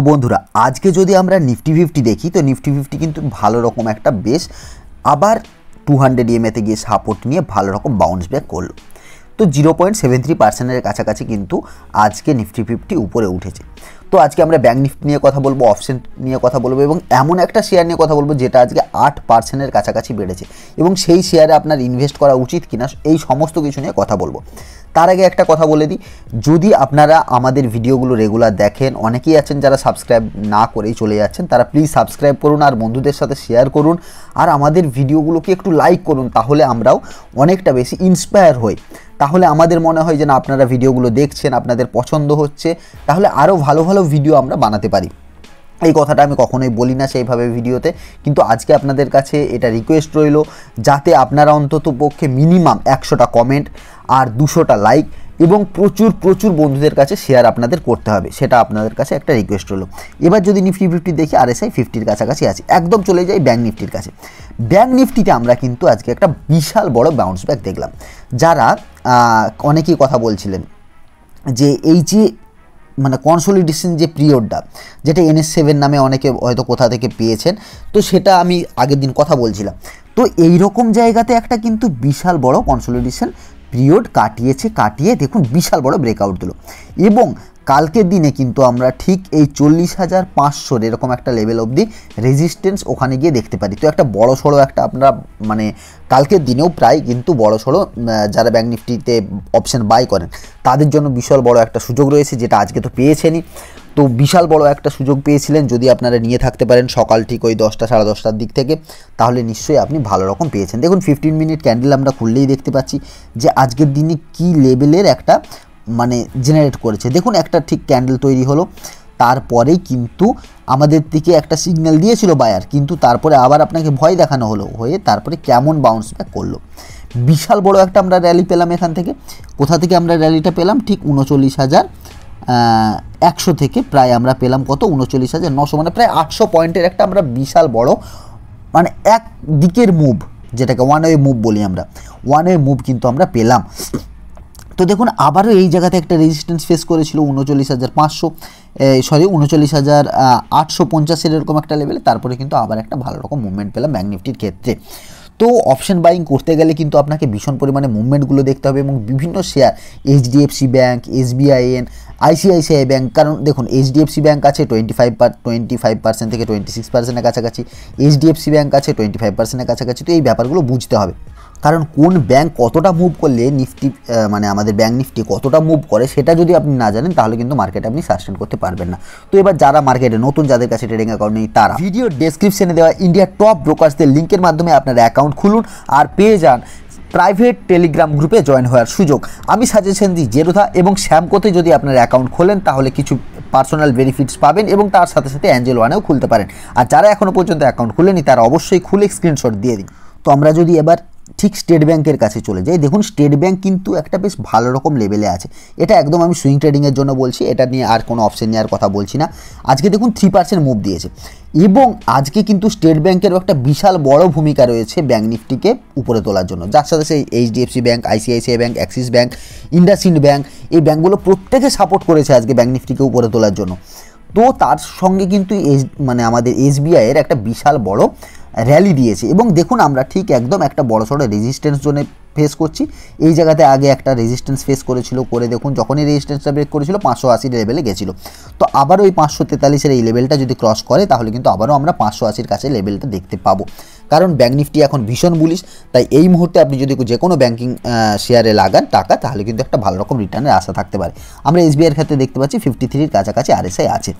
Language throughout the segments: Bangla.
তো বন্ধুরা আজকে যদি আমরা নিফটি ফিফটি দেখি তো নিফটি ফিফটি কিন্তু ভালো রকম একটা বেশ আবার টু হান্ড্রেড ইএমএতে গিয়ে সাপোর্ট নিয়ে ভালো রকম বাউন্স ব্যাক করলো তো জিরো পয়েন্ট সেভেন থ্রি পার্সেন্টের কাছাকাছি কিন্তু আজকে নিফটি ফিফটি উপরে উঠেছে তো আজকে আমরা ব্যাঙ্ক নিফটি নিয়ে কথা বলবো অপশন নিয়ে কথা বলবো এবং এমন একটা শেয়ার নিয়ে কথা বলবো যেটা আজকে আট পার্সেন্টের কাছাকাছি বেড়েছে এবং সেই শেয়ারে আপনার ইনভেস্ট করা উচিত কিনা এই সমস্ত কিছু নিয়ে কথা বলবো তার আগে একটা কথা বলে দিই যদি আপনারা আমাদের ভিডিওগুলো রেগুলার দেখেন অনেকেই আছেন যারা সাবস্ক্রাইব না করেই চলে যাচ্ছেন তারা প্লিজ সাবস্ক্রাইব করুন আর বন্ধুদের সাথে শেয়ার করুন আর আমাদের ভিডিওগুলোকে একটু লাইক করুন তাহলে আমরাও অনেকটা বেশি ইন্সপায়ার হই তাহলে আমাদের মনে হয় যে না আপনারা ভিডিওগুলো দেখছেন আপনাদের পছন্দ হচ্ছে তাহলে আরও ভালো ভালো ভালো ভিডিও আমরা বানাতে পারি এই কথাটা আমি কখনোই বলি না সেইভাবে ভিডিওতে কিন্তু আজকে আপনাদের কাছে এটা রিকোয়েস্ট রইল যাতে আপনারা অন্তত পক্ষে মিনিমাম একশোটা কমেন্ট আর দুশোটা লাইক এবং প্রচুর প্রচুর বন্ধুদের কাছে শেয়ার আপনাদের করতে হবে সেটা আপনাদের কাছে একটা রিকোয়েস্ট হলো এবার যদি নিফটি ফিফটি দেখি আর এসআই ফিফটির কাছাকাছি আছে একদম চলে যাই ব্যাঙ্ক নিফটির কাছে ব্যাঙ্ক নিফটিতে আমরা কিন্তু আজকে একটা বিশাল বড় বাউন্স ব্যাক দেখলাম যারা অনেকেই কথা বলছিলেন যে এই যে মানে কনসোলিডেশন যে পিরিয়ডটা যেটা এনএস সেভেন নামে অনেকে হয়তো কোথা থেকে পেয়েছেন তো সেটা আমি আগের দিন কথা বলছিলাম তো এই রকম জায়গাতে একটা কিন্তু বিশাল বড় কনসোলিডেশন পিরিয়ড কাটিয়েছে কাটিয়ে দেখুন বিশাল বড় ব্রেকআউট দিল এবং কালকের দিনে কিন্তু আমরা ঠিক এই চল্লিশ হাজার পাঁচশোর এরকম একটা লেভেল অবধি রেজিস্ট্যান্স ওখানে গিয়ে দেখতে পারি তো একটা বড় সড়ো একটা আমরা মানে কালকের দিনেও প্রায় কিন্তু বড় সড়ো যারা ব্যাঙ্ক নিফটিতে অপশন বাই করেন তাদের জন্য বিশাল বড় একটা সুযোগ রয়েছে যেটা আজকে তো পেয়েছেনই তো বিশাল বড় একটা সুযোগ পেয়েছিলেন যদি আপনারা নিয়ে থাকতে পারেন সকাল ঠিক ওই দশটা সাড়ে দশটার দিক থেকে তাহলে নিশ্চয়ই আপনি ভালো রকম পেয়েছেন দেখুন ফিফটিন মিনিট ক্যান্ডেল আমরা খুললেই দেখতে পাচ্ছি যে আজকের দিনে কী লেভেলের একটা মানে জেনারেট করেছে দেখুন একটা ঠিক ক্যান্ডেল তৈরি হলো তারপরেই কিন্তু আমাদের দিকে একটা সিগন্যাল দিয়েছিল বায়ার কিন্তু তারপরে আবার আপনাকে ভয় দেখানো হলো হয়ে তারপরে কেমন বাউন্স ব্যাক করলো বিশাল বড় একটা আমরা র্যালি পেলাম এখান থেকে কোথা থেকে আমরা র্যালিটা পেলাম ঠিক উনচল্লিশ হাজার একশো থেকে প্রায় আমরা পেলাম কত উনচল্লিশ হাজার নশো মানে প্রায় আটশো পয়েন্টের একটা আমরা বিশাল বড় মানে এক দিকের মুভ যেটাকে ওয়ান ওয়ে মুভ বলি আমরা ওয়ান ওয়ে মুভ কিন্তু আমরা পেলাম তো দেখুন আবারও এই জায়গাতে একটা রেজিস্ট্যান্স ফেস করেছিল উনচল্লিশ হাজার পাঁচশো সরি উনচল্লিশ হাজার আটশো পঞ্চাশের এরকম একটা লেভেলে তারপরে কিন্তু আবার একটা ভালো রকম মুভমেন্ট পেলাম ব্যাঙ্ক নিফটির ক্ষেত্রে তো অপশন বাইং করতে গেলে কিন্তু আপনাকে ভীষণ পরিমাণে মুভমেন্টগুলো দেখতে হবে এবং বিভিন্ন share HDFC bank SBIN ICICI bank কারণ দেখুন এইচডিএফসি ব্যাঙ্ক আছে twenty five per twenty five percent থেকে টোয়েন্টি সিক্স পার্সেন্টের কাছাকাছি এইচডিএফসি ব্যাঙ্ক আছে টোয়েন্টি ফাইভ পার্সেন্টের কাছাকাছি তো এই ব্যাপারগুলো বুঝতে হবে কারণ কোন ব্যাংক কতটা মুভ করলে নিফটি মানে আমাদের ব্যাংক নিফটি কতটা মুভ করে সেটা যদি আপনি না জানেন তাহলে কিন্তু মার্কেট আপনি সাস্টেন করতে পারবেন না তো এবার যারা মার্কেটে নতুন যাদের কাছে ট্রেডিং অ্যাকাউন্ট নেই তারা ভিডিও ডেসক্রিপশনে দেওয়া ইন্ডিয়ার টপ ব্রোকার্সদের লিঙ্কের মাধ্যমে আপনার অ্যাকাউন্ট খুলুন আর পেয়ে যান প্রাইভেট টেলিগ্রাম গ্রুপে জয়েন হওয়ার সুযোগ আমি সাজেশন দিই জেরোধা এবং শ্যামকোতে যদি আপনার অ্যাকাউন্ট খোলেন তাহলে কিছু পার্সোনাল বেনিফিটস পাবেন এবং তার সাথে সাথে অ্যাঞ্জেল ওয়ানেও খুলতে পারেন আর যারা এখনও পর্যন্ত অ্যাকাউন্ট খুলেনি তারা অবশ্যই খুলে স্ক্রিনশট দিয়ে দিন তো আমরা যদি এবার ঠিক স্টেট ব্যাংকের কাছে চলে যায় দেখুন স্টেট ব্যাংক কিন্তু একটা বেশ ভালো রকম লেভেলে আছে এটা একদম আমি সুইং ট্রেডিংয়ের জন্য বলছি এটা নিয়ে আর কোনো অপশন নেওয়ার কথা বলছি না আজকে দেখুন থ্রি পার্সেন্ট মুভ দিয়েছে এবং আজকে কিন্তু স্টেট ব্যাংকেরও একটা বিশাল বড় ভূমিকা রয়েছে ব্যাঙ্ক নিফটিকে উপরে তোলার জন্য যার সাথে সেই HDFC bank ICICI bank Axis bank IndusInd bank এই ব্যাঙ্কগুলো প্রত্যেকে সাপোর্ট করেছে আজকে ব্যাঙ্ক নিফটিকে উপরে তোলার জন্য তো তার সঙ্গে কিন্তু মানে আমাদের এসবিআইয়ের একটা বিশাল বড় র্যালি দিয়েছে এবং দেখুন আমরা ঠিক একদম একটা বড়সড় রেজিস্ট্যান্স জোনে ফেস করছি এই জায়গাতে আগে একটা রেজিস্ট্যান্স ফেস করেছিল করে দেখুন যখনই রেজিস্ট্যান্সটা ব্রেক করেছিল পাঁচশো আশির লেভেলে গেছিলো তো আবার ওই পাঁচশো তেতাল্লিশের এই লেভেলটা যদি ক্রস করে তাহলে কিন্তু আবারও আমরা পাঁচশো আশির কাছে লেভেলটা দেখতে পাবো কারণ ব্যাঙ্ক নিফটি এখন ভীষণ বুলিশ তাই এই মুহূর্তে আপনি যদি যে কোনো ব্যাঙ্কিং শেয়ারে লাগান টাকা তাহলে কিন্তু একটা ভালো রকম রিটার্নের আশা থাকতে পারে আমরা এসবিআইয়ের ক্ষেত্রে দেখতে পাচ্ছি ফিফটি থ্রির কাছাকাছি আরএসআই আছে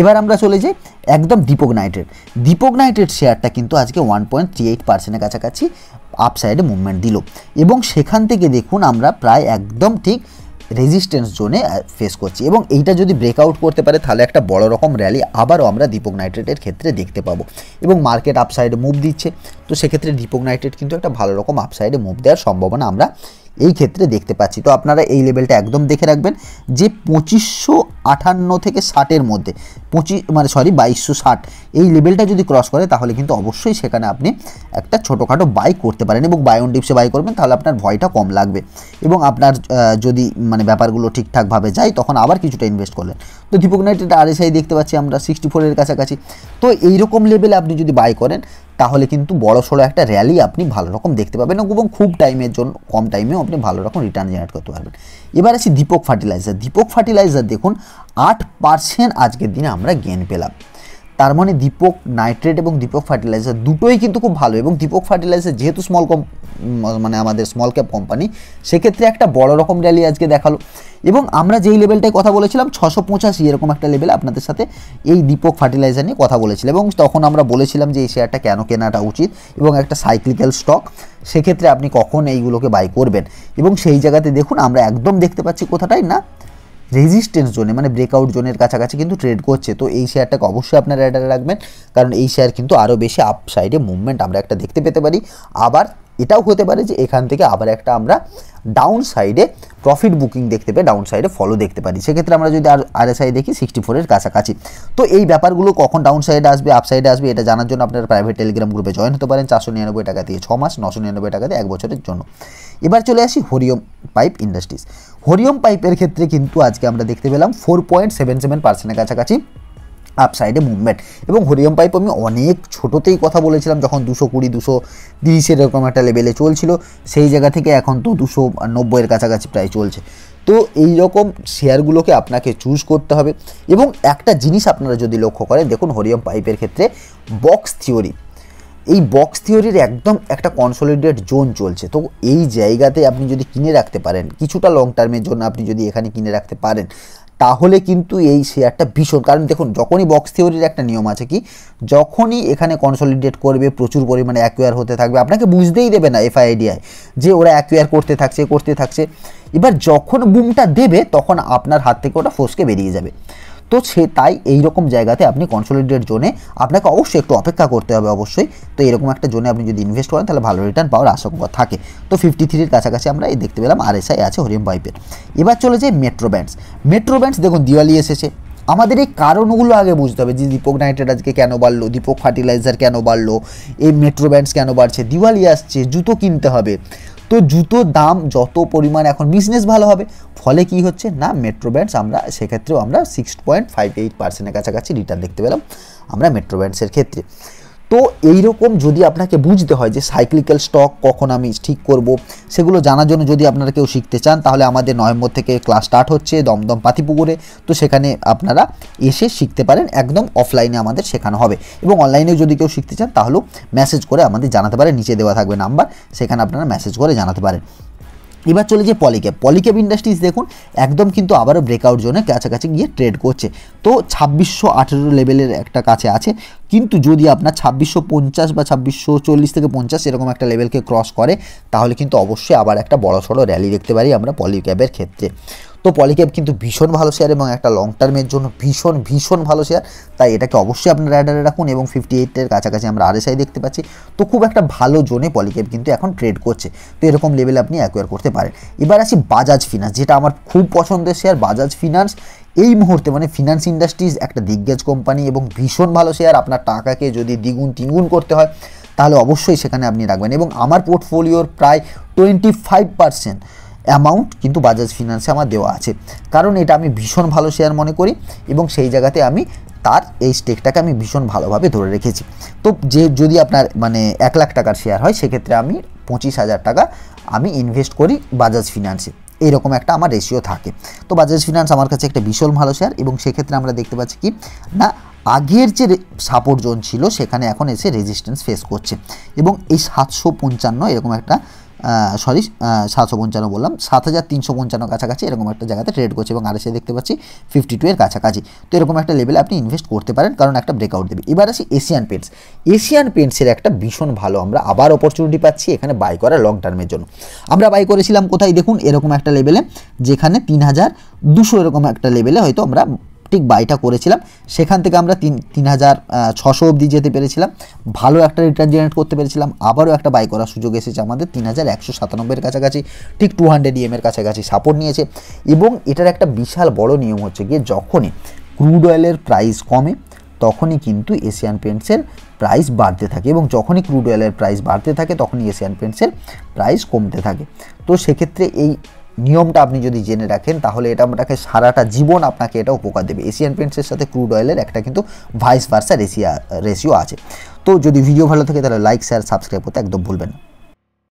এবার আমরা চলে যাই একদম দীপক নাইটের দীপক নাইটের শেয়ারটা কিন্তু আজকে ওয়ান পয়েন্ট থ্রি এইট পার্সেন্টের কাছাকাছি আপসাইডে মুভমেন্ট দিল এবং সেখান থেকে দেখুন আমরা প্রায় একদম ঠিক রেজিস্ট্যান্স জোনে ফেস করছি এবং এইটা যদি ব্রেকআউট করতে পারে তাহলে একটা বড় রকম র্যালি আবারও আমরা দীপক নাইট্রেটের ক্ষেত্রে দেখতে পাবো এবং মার্কেট আপসাইডে মুভ দিচ্ছে তো সেক্ষেত্রে দীপক নাইট্রেট কিন্তু একটা ভালো রকম আপসাইডে মুভ দেওয়ার সম্ভাবনা আমরা এই ক্ষেত্রে দেখতে পাচ্ছি তো আপনারা এই লেভেলটা একদম দেখে রাখবেন যে পঁচিশশো আটান্ন থেকে ষাটের মধ্যে পঁচিশ মানে সরি বাইশশো ষাট এই লেভেলটা যদি ক্রস করে তাহলে কিন্তু অবশ্যই সেখানে আপনি একটা ছোটোখাটো বাই করতে পারেন এবং বাই অন ডিপসে বাই করবেন তাহলে আপনার ভয়টা কম লাগবে এবং আপনার যদি মানে ব্যাপারগুলো ঠিকঠাকভাবে যায় তখন আবার কিছুটা ইনভেস্ট করলেন তো দীপক নাইট এটা এসআই দেখতে পাচ্ছি আমরা সিক্সটি ফোরের কাছাকাছি তো এইরকম লেভেলে আপনি যদি বাই করেন তাহলে কিন্তু বড় সড়ো একটা র্যালি আপনি ভালো রকম দেখতে পাবেন এবং খুব টাইমের জন্য কম টাইমেও আপনি ভালো রকম রিটার্ন জেনারেট করতে পারবেন এবার আসি দীপক ফার্টিলাইজার দীপক ফার্টিলাইজার দেখুন আট পার্সেন্ট আজকের দিনে আমরা গেন পেলাম তার মানে দীপক নাইট্রেট এবং দীপক ফার্টিলাইজার দুটোই কিন্তু খুব ভালো এবং দীপক ফার্টিলাইজার যেহেতু স্মল কম মানে আমাদের স্মল ক্যাপ কোম্পানি সেক্ষেত্রে একটা বড় রকম র্যালি আজকে দেখালো এবং আমরা যেই লেভেলটায় কথা বলেছিলাম ছশো পঁচাশি এরকম একটা লেভেলে আপনাদের সাথে এই দীপক ফার্টিলাইজার নিয়ে কথা বলেছিলাম এবং তখন আমরা বলেছিলাম যে এই শেয়ারটা কেন কেনাটা উচিত এবং একটা সাইক্লিক্যাল স্টক সেক্ষেত্রে আপনি কখন এইগুলোকে বাই করবেন এবং সেই জায়গাতে দেখুন আমরা একদম দেখতে পাচ্ছি কোথাটাই না রেজিস্টেন্স জোনে মানে ব্রেকআউট জোনের কাছাকাছি কিন্তু ট্রেড করছে তো এই শেয়ারটাকে অবশ্যই আপনারা রাডারে রাখবেন কারণ এই শেয়ার কিন্তু আরও বেশি আপসাইডে মুভমেন্ট আমরা একটা দেখতে পেতে পারি আবার এটাও হতে পারে যে এখান থেকে আবার একটা আমরা ডাউন সাইডে প্রফিট বুকিং দেখতে পাই ডাউন সাইডে ফলো দেখতে পারি সেক্ষেত্রে আমরা যদি আর আরএসআই দেখি সিক্সটি ফোরের কাছাকাছি তো এই ব্যাপারগুলো কখন ডাউন সাইডে আসবে আপ সাইডে আসবে এটা জানার জন্য আপনারা প্রাইভেট টেলিগ্রাম গ্রুপে জয়েন হতে পারেন চারশো নিরানব্বই টাকা দিয়ে ছ মাস নশো নিরানব্বই টাকা দিয়ে এক বছরের জন্য এবার চলে আসি হরিয়ম পাইপ ইন্ডাস্ট্রিজ হরিয়ম পাইপের ক্ষেত্রে কিন্তু আজকে আমরা দেখতে পেলাম ফোর পয়েন্ট সেভেন সেভেন পার্সেন্টের কাছাকাছি আপসাইডে মুভমেন্ট এবং হরিয়ম পাইপ আমি অনেক ছোটোতেই কথা বলেছিলাম যখন দুশো কুড়ি দুশো তিরিশের এরকম একটা লেভেলে চলছিল সেই জায়গা থেকে এখন তো দুশো নব্বইয়ের কাছাকাছি প্রায় চলছে তো এই রকম শেয়ারগুলোকে আপনাকে চুজ করতে হবে এবং একটা জিনিস আপনারা যদি লক্ষ্য করেন দেখুন হরিয়ম পাইপের ক্ষেত্রে বক্স থিওরি এই বক্স থিওরির একদম একটা কনসোলিডেট জোন চলছে তো এই জায়গাতে আপনি যদি কিনে রাখতে পারেন কিছুটা লং টার্মের জন্য আপনি যদি এখানে কিনে রাখতে পারেন তাহলে কিন্তু এই শেয়ারটা ভীষণ কারণ দেখুন যখনই বক্স থিওরির একটা নিয়ম আছে কি যখনই এখানে কনসলিডেট করবে প্রচুর পরিমাণে অ্যাকোয়ার হতে থাকবে আপনাকে বুঝতেই দেবে না এফআইডিআই যে ওরা অ্যাকোয়ার করতে থাকছে করতে থাকছে এবার যখন বুমটা দেবে তখন আপনার হাত থেকে ওটা ফোসকে বেরিয়ে যাবে তো সে তাই এই রকম জায়গাতে আপনি কনসোলিডেট জোনে আপনাকে অবশ্যই একটু অপেক্ষা করতে হবে অবশ্যই তো এরকম একটা জোনে আপনি যদি ইনভেস্ট করেন তাহলে ভালো রিটার্ন পাওয়ার আশঙ্কা থাকে তো ফিফটি থ্রির কাছাকাছি আমরা এই দেখতে পেলাম আর এসআই আছে হরিম পাইপের এবার চলে যাই মেট্রো ব্যান্ডস মেট্রো ব্যান্ডস দেখুন দিওয়ালি এসেছে আমাদের এই কারণগুলো আগে বুঝতে হবে যে দীপক নাইট্রেট আজকে কেন বাড়লো দীপক ফার্টিলাইজার কেন বাড়লো এই মেট্রো ব্যান্ডস কেন বাড়ছে দিওয়ালি আসছে জুতো কিনতে হবে তো জুতোর দাম যত পরিমাণ এখন বিজনেস ভালো হবে ফলে কি হচ্ছে না মেট্রো ব্যান্ডস আমরা সেক্ষেত্রেও আমরা সিক্স পয়েন্ট ফাইভ এইট পার্সেন্টের কাছাকাছি রিটার্ন দেখতে পেলাম আমরা মেট্রো ব্যান্ডসের ক্ষেত্রে তো এইরকম যদি আপনাকে বুঝতে হয় যে সাইক্লিক্যাল স্টক কখন আমি ঠিক করব সেগুলো জানার জন্য যদি আপনারা কেউ শিখতে চান তাহলে আমাদের নভেম্বর থেকে ক্লাস স্টার্ট হচ্ছে দমদম পাতিপুকুরে তো সেখানে আপনারা এসে শিখতে পারেন একদম অফলাইনে আমাদের শেখানো হবে এবং অনলাইনেও যদি কেউ শিখতে চান তাহলেও মেসেজ করে আমাদের জানাতে পারেন নিচে দেওয়া থাকবে নাম্বার সেখানে আপনারা মেসেজ করে জানাতে পারেন এবার চলে যে পলিক্যাপ পলিক্যাপ ইন্ডাস্ট্রিজ দেখুন একদম কিন্তু আবারও ব্রেকআউট জোনে কাছাকাছি গিয়ে ট্রেড করছে তো ছাব্বিশশো আঠেরো লেভেলের একটা কাছে আছে কিন্তু যদি আপনার ছাব্বিশশো পঞ্চাশ বা ছাব্বিশশো চল্লিশ থেকে পঞ্চাশ এরকম একটা লেভেলকে ক্রস করে তাহলে কিন্তু অবশ্যই আবার একটা বড়সড় সড়ো র্যালি দেখতে পারি আমরা পলিক্যাপের ক্ষেত্রে তো পলিক্যাপ কিন্তু ভীষণ ভালো শেয়ার এবং একটা লং টার্মের জন্য ভীষণ ভীষণ ভালো শেয়ার তাই এটাকে অবশ্যই আপনার রাডারে রাখুন এবং ফিফটি এইটের কাছাকাছি আমরা এসআই দেখতে পাচ্ছি তো খুব একটা ভালো জোনে পলিক্যাপ কিন্তু এখন ট্রেড করছে তো এরকম লেভেলে আপনি অ্যাকোয়ার করতে পারেন এবার আসি বাজাজ ফিনান্স যেটা আমার খুব পছন্দের শেয়ার বাজাজ ফিনান্স এই মুহূর্তে মানে ফিনান্স ইন্ডাস্ট্রিজ একটা দিগ্গজ কোম্পানি এবং ভীষণ ভালো শেয়ার আপনার টাকাকে যদি দ্বিগুণ তিনগুণ করতে হয় তাহলে অবশ্যই সেখানে আপনি রাখবেন এবং আমার পোর্টফোলিওর প্রায় টোয়েন্টি ফাইভ পার্সেন্ট অ্যামাউন্ট কিন্তু বাজাজ ফিনান্সে আমার দেওয়া আছে কারণ এটা আমি ভীষণ ভালো শেয়ার মনে করি এবং সেই জায়গাতে আমি তার এই স্টেকটাকে আমি ভীষণ ভালোভাবে ধরে রেখেছি তো যে যদি আপনার মানে এক লাখ টাকার শেয়ার হয় সেক্ষেত্রে আমি পঁচিশ হাজার টাকা আমি ইনভেস্ট করি বাজাজ ফিনান্সে এইরকম একটা আমার রেশিও থাকে তো বাজাজ ফিনান্স আমার কাছে একটা ভীষণ ভালো শেয়ার এবং সেক্ষেত্রে আমরা দেখতে পাচ্ছি কি না আগের যে সাপোর্ট জোন ছিল সেখানে এখন এসে রেজিস্ট্যান্স ফেস করছে এবং এই সাতশো পঞ্চান্ন এরকম একটা সরি সাতশো পঞ্চান্ন বললাম সাত হাজার তিনশো পঞ্চান্ন কাছাকাছি এরকম একটা জায়গাতে ট্রেড করছে এবং আর এসে দেখতে পাচ্ছি ফিফটি টু এর কাছাকাছি তো এরকম একটা লেভেলে আপনি ইনভেস্ট করতে পারেন কারণ একটা ব্রেকআউট দেবে এবার আসি এশিয়ান পেন্টস এশিয়ান পেন্টসের একটা ভীষণ ভালো আমরা আবার অপরচুনিটি পাচ্ছি এখানে বাই করা লং টার্মের জন্য আমরা বাই করেছিলাম কোথায় দেখুন এরকম একটা লেভেলে যেখানে তিন হাজার দুশো এরকম একটা লেভেলে হয়তো আমরা ঠিক বাইটা করেছিলাম সেখান থেকে আমরা তিন তিন হাজার ছশো অবধি যেতে পেরেছিলাম ভালো একটা রিটার্ন জেনারেট করতে পেরেছিলাম আবারও একটা বাই করার সুযোগ এসেছে আমাদের তিন হাজার একশো সাতানব্বইয়ের কাছাকাছি ঠিক টু হান্ড্রেড ইএমের কাছাকাছি সাপোর্ট নিয়েছে এবং এটার একটা বিশাল বড় নিয়ম হচ্ছে গিয়ে যখনই ক্রুড অয়েলের প্রাইস কমে তখনই কিন্তু এশিয়ান পেন্টসের প্রাইস বাড়তে থাকে এবং যখনই ক্রুড অয়েলের প্রাইস বাড়তে থাকে তখনই এশিয়ান পেন্টসের প্রাইস কমতে থাকে তো সেক্ষেত্রে এই নিয়মটা আপনি যদি জেনে রাখেন তাহলে এটা আপনাকে সারাটা জীবন আপনাকে এটা উপকার দেবে এশিয়ান পেন্টসের সাথে ক্রুড অয়েলের একটা কিন্তু ভাইস ভার্সা রেসিয়া রেশিও আছে তো যদি ভিডিও ভালো থাকে তাহলে লাইক শেয়ার সাবস্ক্রাইব করতে একদম ভুলবেন না